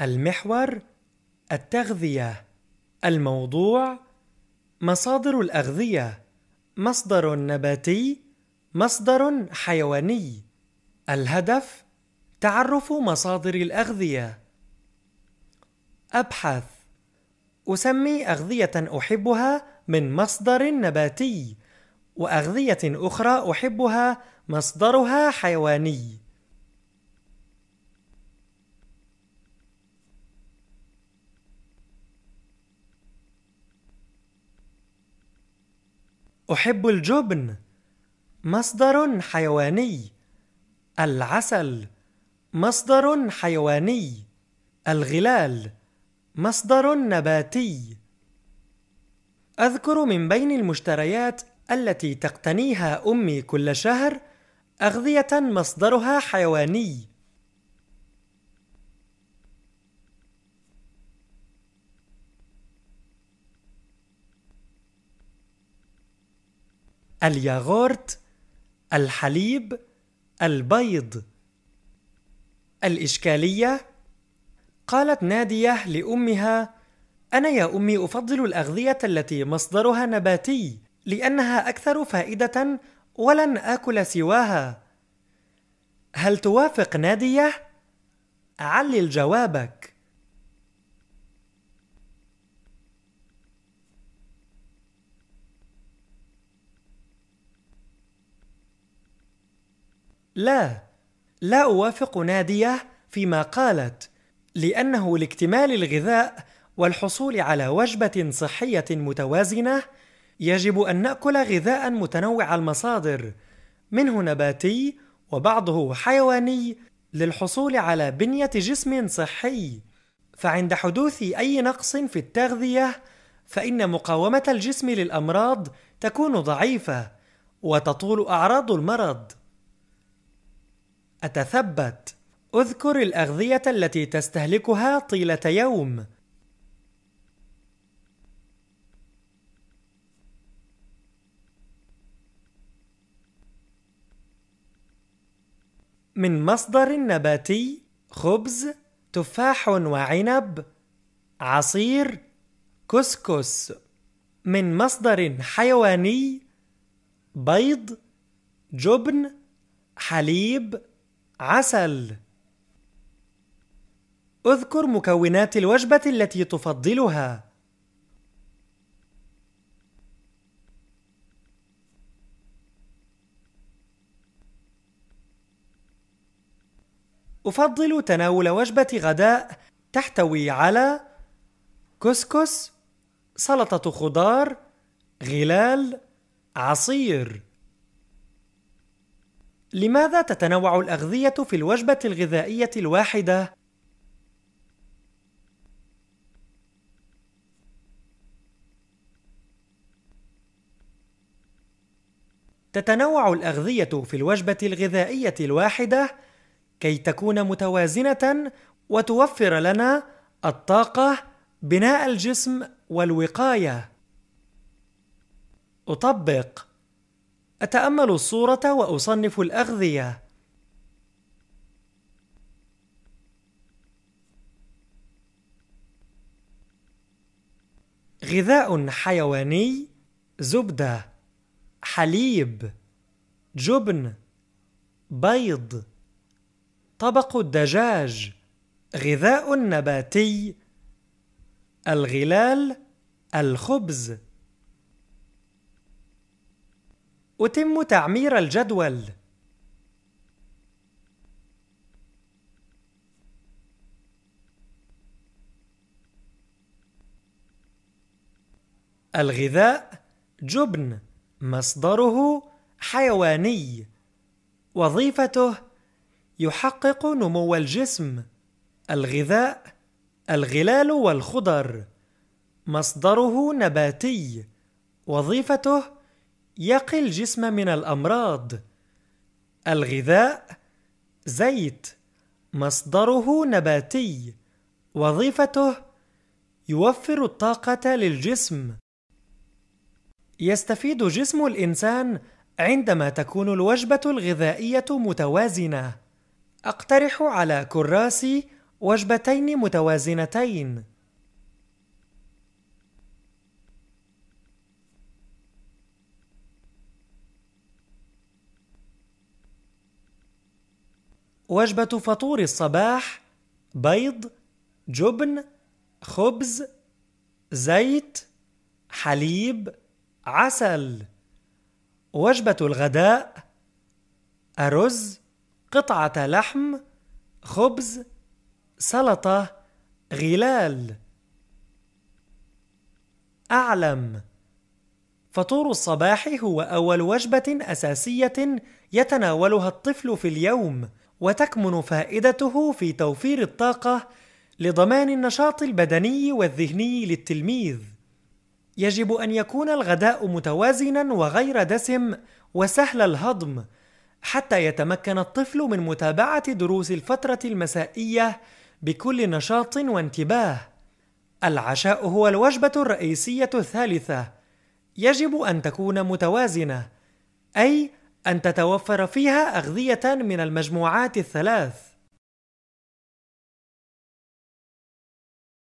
المحور التغذية الموضوع مصادر الأغذية مصدر نباتي مصدر حيواني الهدف تعرف مصادر الأغذية أبحث أسمي أغذية أحبها من مصدر نباتي وأغذية أخرى أحبها مصدرها حيواني أحب الجبن مصدر حيواني العسل مصدر حيواني الغلال مصدر نباتي أذكر من بين المشتريات التي تقتنيها أمي كل شهر أغذية مصدرها حيواني الياغورت الحليب البيض الإشكالية قالت نادية لأمها أنا يا أمي أفضل الأغذية التي مصدرها نباتي لأنها أكثر فائدة ولن آكل سواها هل توافق نادية؟ علل جوابك لا لا أوافق نادية فيما قالت لأنه لاكتمال الغذاء والحصول على وجبة صحية متوازنة يجب أن نأكل غذاء متنوع المصادر منه نباتي وبعضه حيواني للحصول على بنية جسم صحي فعند حدوث أي نقص في التغذية فإن مقاومة الجسم للأمراض تكون ضعيفة وتطول أعراض المرض أتثبت أذكر الأغذية التي تستهلكها طيلة يوم من مصدر نباتي خبز تفاح وعنب عصير كسكس من مصدر حيواني بيض جبن حليب عسل اذكر مكونات الوجبة التي تفضلها أفضل تناول وجبة غداء تحتوي على كسكس، سلطة خضار، غلال، عصير لماذا تتنوع الأغذية في الوجبة الغذائية الواحدة؟ تتنوع الأغذية في الوجبة الغذائية الواحدة كي تكون متوازنة وتوفر لنا الطاقة، بناء الجسم والوقاية. أطبق أتأمل الصورة وأصنف الأغذية غذاء حيواني زبدة حليب جبن بيض طبق الدجاج غذاء نباتي الغلال الخبز أتم تعمير الجدول الغذاء جبن مصدره حيواني وظيفته يحقق نمو الجسم الغذاء الغلال والخضر مصدره نباتي وظيفته يقي الجسم من الأمراض الغذاء زيت مصدره نباتي وظيفته يوفر الطاقة للجسم يستفيد جسم الإنسان عندما تكون الوجبة الغذائية متوازنة أقترح على كراسي وجبتين متوازنتين وجبة فطور الصباح بيض جبن خبز زيت حليب عسل وجبة الغداء أرز قطعة لحم خبز سلطة غلال أعلم فطور الصباح هو أول وجبة أساسية يتناولها الطفل في اليوم وتكمن فائدته في توفير الطاقة لضمان النشاط البدني والذهني للتلميذ يجب أن يكون الغداء متوازنا وغير دسم وسهل الهضم حتى يتمكن الطفل من متابعة دروس الفترة المسائية بكل نشاط وانتباه العشاء هو الوجبة الرئيسية الثالثة يجب أن تكون متوازنة أي أن تتوفر فيها أغذية من المجموعات الثلاث